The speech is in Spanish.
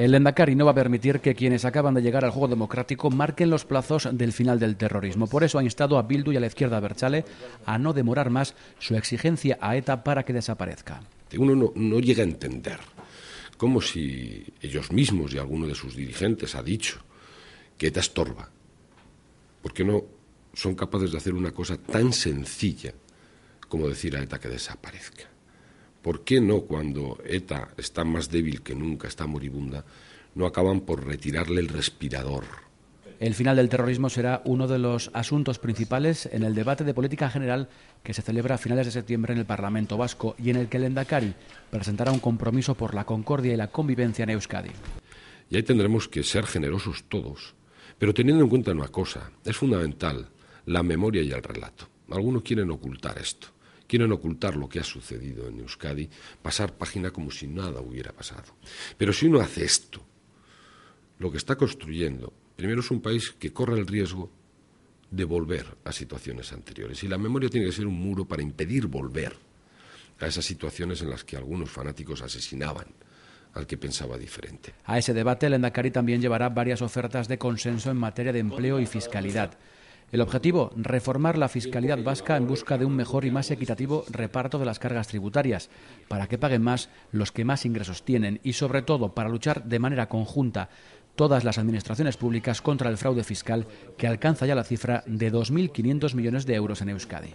El Endacari no va a permitir que quienes acaban de llegar al juego democrático marquen los plazos del final del terrorismo. Por eso ha instado a Bildu y a la izquierda Berchale a no demorar más su exigencia a ETA para que desaparezca. Uno no, llega a entender cómo si ellos mismos y alguno de sus dirigentes ha dicho que ETA estorba, ¿por qué no son capaces de hacer una cosa tan sencilla como decir a ETA que desaparezca? ¿Por qué no cuando ETA está más débil que nunca, está moribunda, no acaban por retirarle el respirador? El final del terrorismo será uno de los asuntos principales en el debate de política general que se celebra a finales de septiembre en el Parlamento Vasco y en el que el Endacari presentará un compromiso por la concordia y la convivencia en Euskadi. Y ahí tendremos que ser generosos todos, pero teniendo en cuenta una cosa, es fundamental la memoria y el relato. Algunos quieren ocultar esto. Quieren ocultar lo que ha sucedido en Euskadi, pasar página como si nada hubiera pasado. Pero si uno hace esto, lo que está construyendo, primero es un país que corre el riesgo de volver a situaciones anteriores. Y la memoria tiene que ser un muro para impedir volver a esas situaciones en las que algunos fanáticos asesinaban al que pensaba diferente. A ese debate, el Endacari también llevará varias ofertas de consenso en materia de empleo y fiscalidad. El objetivo, reformar la fiscalidad vasca en busca de un mejor y más equitativo reparto de las cargas tributarias, para que paguen más los que más ingresos tienen y, sobre todo, para luchar de manera conjunta todas las administraciones públicas contra el fraude fiscal que alcanza ya la cifra de 2.500 millones de euros en Euskadi.